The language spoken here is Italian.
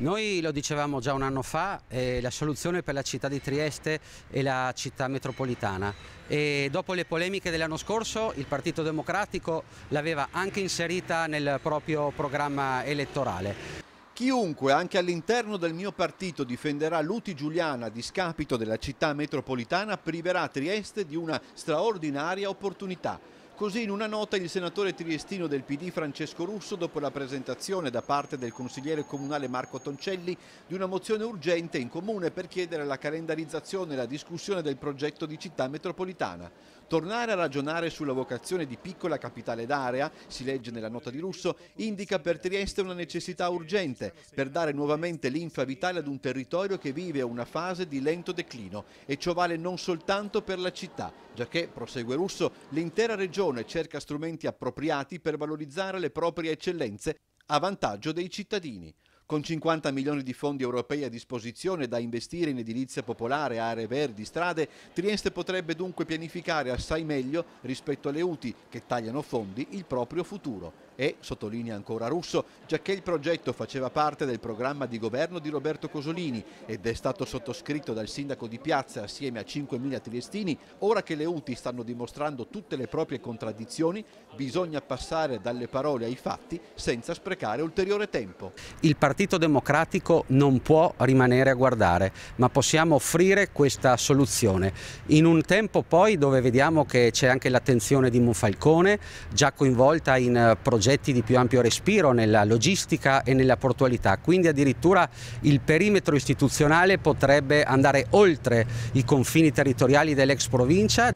Noi lo dicevamo già un anno fa, eh, la soluzione per la città di Trieste è la città metropolitana e dopo le polemiche dell'anno scorso il Partito Democratico l'aveva anche inserita nel proprio programma elettorale. Chiunque, anche all'interno del mio partito, difenderà l'Uti Giuliana a discapito della città metropolitana priverà Trieste di una straordinaria opportunità Così in una nota il senatore triestino del PD Francesco Russo dopo la presentazione da parte del consigliere comunale Marco Toncelli di una mozione urgente in comune per chiedere la calendarizzazione e la discussione del progetto di città metropolitana. Tornare a ragionare sulla vocazione di piccola capitale d'area, si legge nella nota di Russo, indica per Trieste una necessità urgente per dare nuovamente l'infa vitale ad un territorio che vive una fase di lento declino e ciò vale non soltanto per la città, già prosegue Russo, l'intera regione Regione cerca strumenti appropriati per valorizzare le proprie eccellenze a vantaggio dei cittadini. Con 50 milioni di fondi europei a disposizione da investire in edilizia popolare, aree verdi, strade, Trieste potrebbe dunque pianificare assai meglio rispetto alle UTI che tagliano fondi il proprio futuro e, sottolinea ancora Russo, giacché il progetto faceva parte del programma di governo di Roberto Cosolini ed è stato sottoscritto dal sindaco di Piazza assieme a 5.000 triestini, ora che le UTI stanno dimostrando tutte le proprie contraddizioni, bisogna passare dalle parole ai fatti senza sprecare ulteriore tempo. Il Partito Democratico non può rimanere a guardare, ma possiamo offrire questa soluzione. In un tempo poi dove vediamo che c'è anche l'attenzione di Monfalcone, già coinvolta in eh, progetti progetti di più ampio respiro nella logistica e nella portualità, quindi addirittura il perimetro istituzionale potrebbe andare oltre i confini territoriali dell'ex provincia.